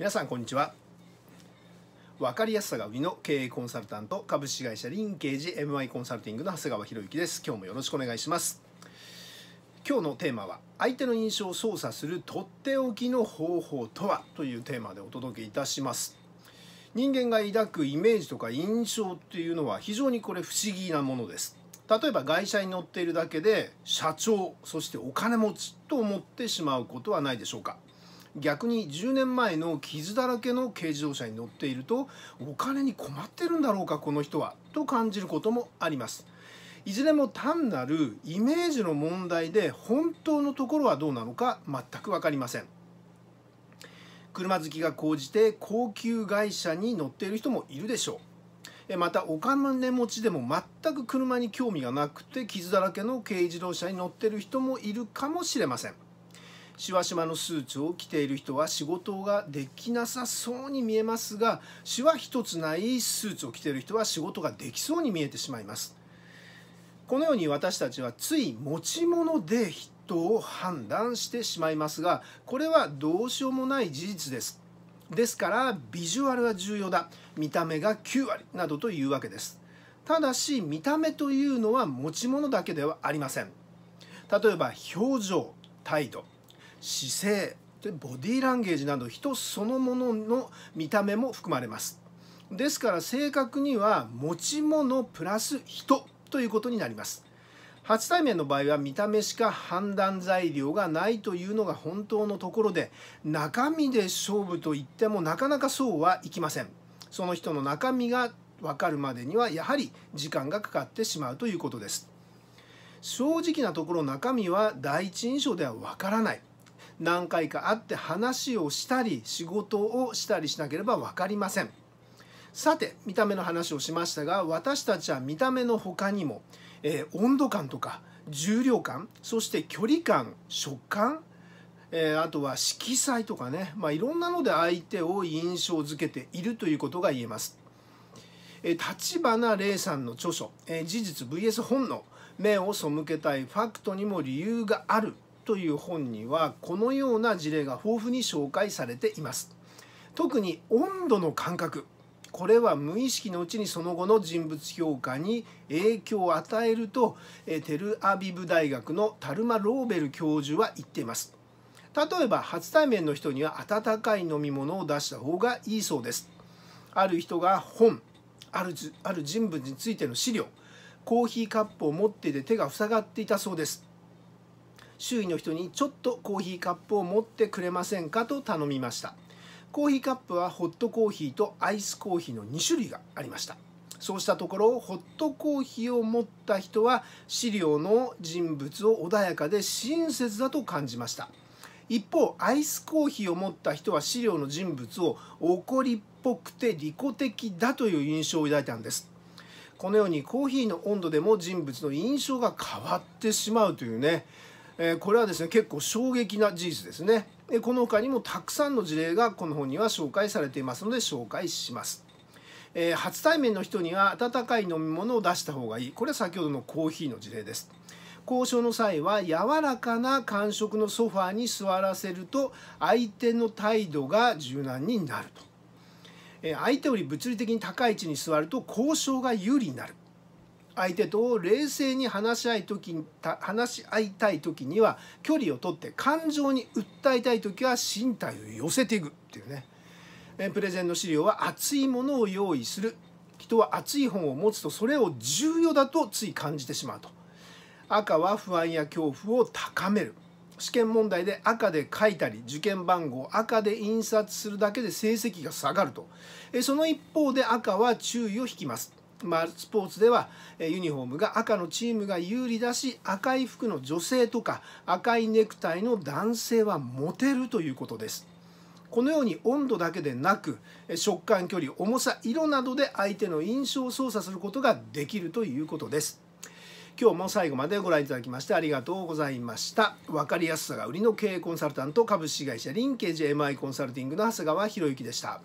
皆さんこんにちは分かりやすさが売りの経営コンサルタント株式会社リンケージ MI コンサルティングの長谷川博之です今日もよろしくお願いします今日のテーマは相手の印象を操作するとっておきの方法とはというテーマでお届けいたします人間が抱くイメージとか印象っていうのは非常にこれ不思議なものです例えば会社に乗っているだけで社長そしてお金持ちと思ってしまうことはないでしょうか逆に10年前の傷だらけの軽自動車に乗っているとお金に困ってるんだろうかこの人はと感じることもありますいずれも単なるイメージの問題で本当のところはどうなのか全く分かりません車好きが高じて高級会社に乗っている人もいるでしょうまたお金持ちでも全く車に興味がなくて傷だらけの軽自動車に乗っている人もいるかもしれませんしわしわのスーツを着ている人は仕事ができなさそうに見えますがしわ一つないスーツを着ている人は仕事ができそうに見えてしまいますこのように私たちはつい持ち物で人を判断してしまいますがこれはどうしようもない事実ですですからビジュアルは重要だ見た目が9割などというわけですただし見た目というのは持ち物だけではありません例えば表情態度姿勢でボディーランゲージなど人そのものの見た目も含まれますですから正確には持ち物プラス人ということになります初対面の場合は見た目しか判断材料がないというのが本当のところで中身で勝負といってもなかなかそうはいきませんその人の中身が分かるまでにはやはり時間がかかってしまうということです正直なところ中身は第一印象では分からない何回か会って話をしたり仕事をしたりしなければ分かりませんさて見た目の話をしましたが私たちは見た目の他にも、えー、温度感とか重量感そして距離感食感、えー、あとは色彩とかね、まあ、いろんなので相手を印象づけているということが言えます。立花玲さんの著書「事実 VS 本能」目を背けたいファクトにも理由があるという本にはこのような事例が豊富に紹介されています。特に温度の感覚これは無意識のうちにその後の人物評価に影響を与えるとテルアビブ大学のタルマ・ローベル教授は言っています例えば初対面の人には温かい飲み物を出した方がいいそうですある人が本あるある人物についての資料コーヒーカップを持っていて手が塞がっていたそうです周囲の人にちょっとコーヒーカップを持ってくれませんかと頼みましたコーヒーカップはホットコーヒーとアイスコーヒーの2種類がありましたそうしたところホットコーヒーを持った人は資料の人物を穏やかで親切だと感じました一方アイスコーヒーを持った人は資料の人物を怒りっぽくて利己的だという印象を抱いたんですこのようにコーヒーの温度でも人物の印象が変わってしまうというねえこれはですね結構衝撃な事実ですねでこの他にもたくさんの事例がこの本には紹介されていますので紹介しますえー、初対面の人には温かい飲み物を出した方がいいこれは先ほどのコーヒーの事例です交渉の際は柔らかな感触のソファーに座らせると相手の態度が柔軟になると、え相手より物理的に高い位置に座ると交渉が有利になる相手と冷静に話し合い時話し合いたい時には距離をとって感情に訴えたい時は身体を寄せていくっていうねプレゼンの資料は熱いものを用意する人は熱い本を持つとそれを重要だとつい感じてしまうと赤は不安や恐怖を高める試験問題で赤で書いたり受験番号赤で印刷するだけで成績が下がるとその一方で赤は注意を引きますまあ、スポーツではユニフォームが赤のチームが有利だし赤い服の女性とか赤いネクタイの男性はモテるということです。このように温度だけでなく食感距離重さ色などで相手の印象を操作することができるということです。今日も最後までご覧いただきましてありがとうございました。分かりやすさが売りの経営コンサルタント株式会社リンケージ MI コンサルティングの長谷川博之でした。